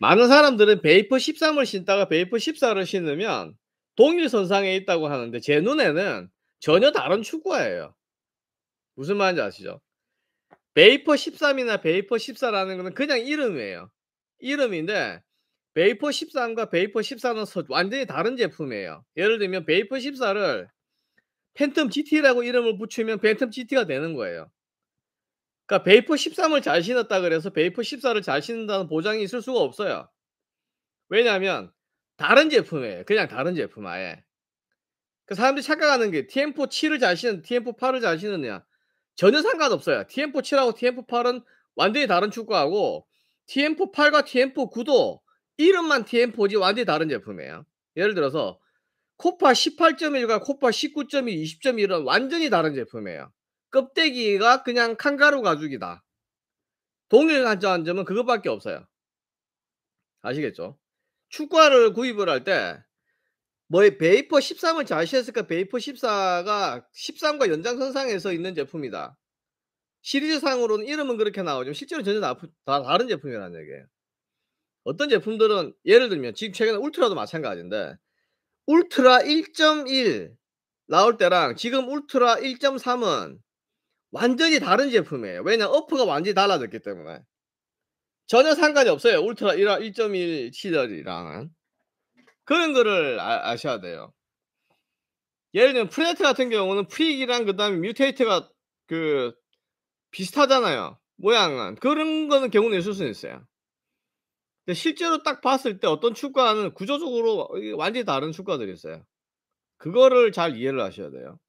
많은 사람들은 베이퍼 13을 신다가 베이퍼 14를 신으면 동일 선상에 있다고 하는데 제 눈에는 전혀 다른 축구예요 무슨 말인지 아시죠? 베이퍼 13이나 베이퍼 14라는 거는 그냥 이름이에요. 이름인데 베이퍼 13과 베이퍼 14는 완전히 다른 제품이에요. 예를 들면 베이퍼 14를 팬텀 GT라고 이름을 붙이면 팬텀 GT가 되는 거예요. 그러니까 베이퍼 13을 잘 신었다 그래서 베이퍼 14를 잘 신는다는 보장이 있을 수가 없어요. 왜냐하면 다른 제품이에요. 그냥 다른 제품 아예. 그 사람들이 착각하는 게 TM4 7을 잘 신은 TM4 8을 잘 신느냐 전혀 상관없어요. TM4 7하고 TM4 8은 완전히 다른 축구하고 TM4 8과 TM4 9도 이름만 TM4지 완전히 다른 제품이에요. 예를 들어서 코파 18.1과 코파 19.2, 20.1은 완전히 다른 제품이에요. 껍데기가 그냥 칸가루 가죽이다. 동일 관점 점은 그것밖에 없어요. 아시겠죠? 축구화를 구입을 할 때뭐 베이퍼 13을 자시했을까 베이퍼 14가 13과 연장선상에서 있는 제품이다. 시리즈상으로는 이름은 그렇게 나오지만 실제로 전혀 다, 다 다른 제품이라는 얘기예요. 어떤 제품들은 예를 들면 지금 최근에 울트라도 마찬가지인데 울트라 1.1 나올 때랑 지금 울트라 1.3은 완전히 다른 제품이에요. 왜냐면 어프가 완전히 달라졌기 때문에. 전혀 상관이 없어요. 울트라 1.1 시절이랑은. 그런 거를 아, 셔야 돼요. 예를 들면 프레트 같은 경우는 프릭이랑 그다음에 뮤테이트가 그 비슷하잖아요. 모양은. 그런 거는 경우는 있을 수는 있어요. 근데 실제로 딱 봤을 때 어떤 축구하는 구조적으로 완전히 다른 축구들이 있어요. 그거를 잘 이해를 하셔야 돼요.